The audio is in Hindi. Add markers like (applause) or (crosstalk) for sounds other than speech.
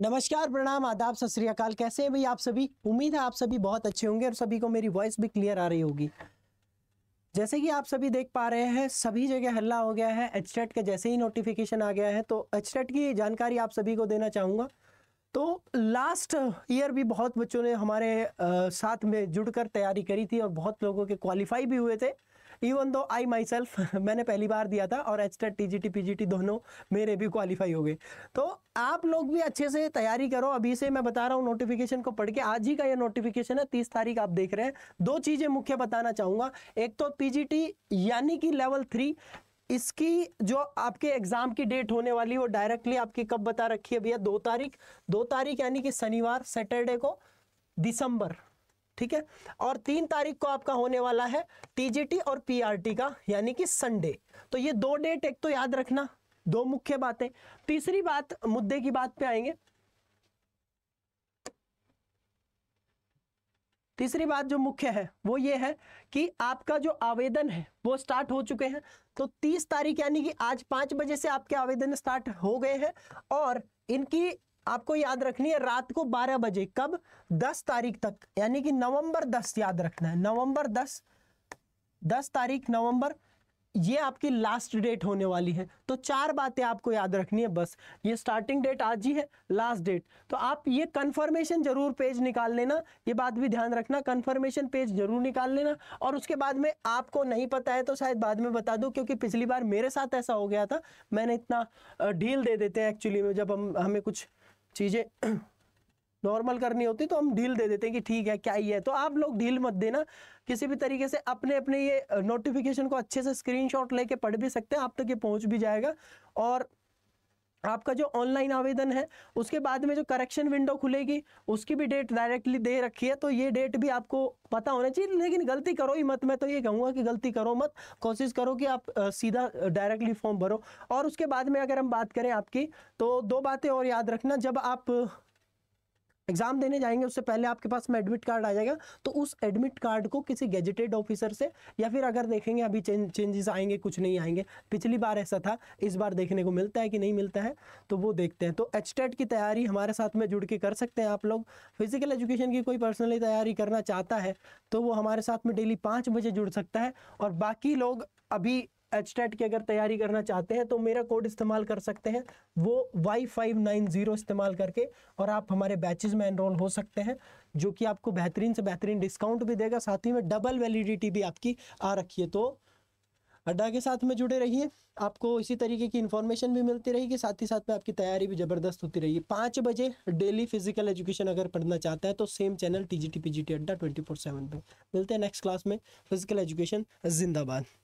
नमस्कार प्रणाम आदाब सत श्रीकाल कैसे हैं भाई आप सभी उम्मीद है आप सभी बहुत अच्छे होंगे और सभी को मेरी वॉइस भी क्लियर आ रही होगी जैसे कि आप सभी देख पा रहे हैं सभी जगह हल्ला हो गया है एच का जैसे ही नोटिफिकेशन आ गया है तो एच की जानकारी आप सभी को देना चाहूँगा तो लास्ट ईयर भी बहुत बच्चों ने हमारे आ, साथ में जुड़कर तैयारी करी थी और बहुत लोगों के क्वालिफाई भी हुए थे even though I my self मैंने पहली बार दिया था और H TET T G T P G T दोनों मेरे भी क्वालिफाई हो गए तो आप लोग भी अच्छे से तैयारी करो अभी से मैं बता रहा हूँ नोटिफिकेशन को पढ़ के आज ही का ये नोटिफिकेशन है तीस तारीख आप देख रहे हैं दो चीज़ें मुख्य बताना चाहूँगा एक तो पी यानी कि लेवल थ्री इसकी जो आपके एग्जाम की डेट होने वाली वो डायरेक्टली आपकी कब बता रखी है भैया दो तारीख दो तारीख यानी कि शनिवार सैटरडे को दिसंबर ठीक है और तीन तारीख को आपका होने वाला है टीजीटी और पीआरटी का यानी कि संडे तो ये दो डेट एक तो याद रखना दो मुख्य बातें तीसरी बात मुद्दे की बात पे आएंगे तीसरी बात जो मुख्य है वो ये है कि आपका जो आवेदन है वो स्टार्ट हो चुके हैं तो 30 तारीख यानी कि आज 5 बजे से आपके आवेदन स्टार्ट हो गए हैं और इनकी आपको याद रखनी है रात को 12 बजे कब 10 तारीख तक यानी कि नवंबर 10 याद रखना है नवंबर 10 10 तारीख नवंबर ये आपकी लास्ट डेट होने वाली है तो चार बातें आपको याद रखनी है बस ये स्टार्टिंग डेट आज ही है लास्ट डेट तो आप ये कंफर्मेशन जरूर पेज निकाल लेना ये बात भी ध्यान रखना कंफर्मेशन पेज जरूर निकाल लेना और उसके बाद में आपको नहीं पता है तो शायद बाद में बता दूं क्योंकि पिछली बार मेरे साथ ऐसा हो गया था मैंने इतना ढील दे देते हैं एक्चुअली में जब हम हमें कुछ चीज़ें नॉर्मल (clears throat) करनी होती तो हम ढील दे देते हैं कि ठीक है क्या ही है तो आप लोग ढील मत देना किसी भी तरीके से अपने अपने ये नोटिफिकेशन को अच्छे से स्क्रीनशॉट लेके पढ़ भी सकते हैं आप तक ये पहुंच भी जाएगा और आपका जो ऑनलाइन आवेदन है उसके बाद में जो करेक्शन विंडो खुलेगी उसकी भी डेट डायरेक्टली दे रखी है तो ये डेट भी आपको पता होना चाहिए लेकिन गलती करो ही मत मैं तो ये कहूँगा कि गलती करो मत कोशिश करो कि आप सीधा डायरेक्टली फॉर्म भरो और उसके बाद में अगर हम बात करें आपकी तो दो बातें और याद रखना जब आप एग्जाम देने जाएंगे उससे पहले आपके पास में एडमिट कार्ड आ जाएगा तो उस एडमिट कार्ड को किसी गेजेटेड ऑफिसर से या फिर अगर देखेंगे अभी चेंज चेंजेस आएंगे कुछ नहीं आएंगे पिछली बार ऐसा था इस बार देखने को मिलता है कि नहीं मिलता है तो वो देखते हैं तो एच की तैयारी हमारे साथ में जुड़ के कर सकते हैं आप लोग फिजिकल एजुकेशन की कोई पर्सनली तैयारी करना चाहता है तो वो हमारे साथ में डेली पाँच बजे जुड़ सकता है और बाकी लोग अभी एच की अगर तैयारी करना चाहते हैं तो मेरा कोड इस्तेमाल कर सकते हैं वो वाई फाइव नाइन जीरो इस्तेमाल करके और आप हमारे बैचेज में एनरोल हो सकते हैं जो कि आपको बेहतरीन से बेहतरीन डिस्काउंट भी देगा साथ ही में डबल वैलिडिटी भी आपकी आ रखी है तो अड्डा के साथ में जुड़े रहिए आपको इसी तरीके की इन्फॉर्मेशन भी मिलती रहेगी साथ ही साथ में आपकी तैयारी भी ज़बरदस्त होती रहेगी पाँच बजे डेली फिजिकल एजुकेशन अगर पढ़ना चाहता है तो same channel T G T P G T Adda twenty four seven पर मिलते हैं नेक्स्ट क्लास में फिजिकल एजुकेशन जिंदाबाद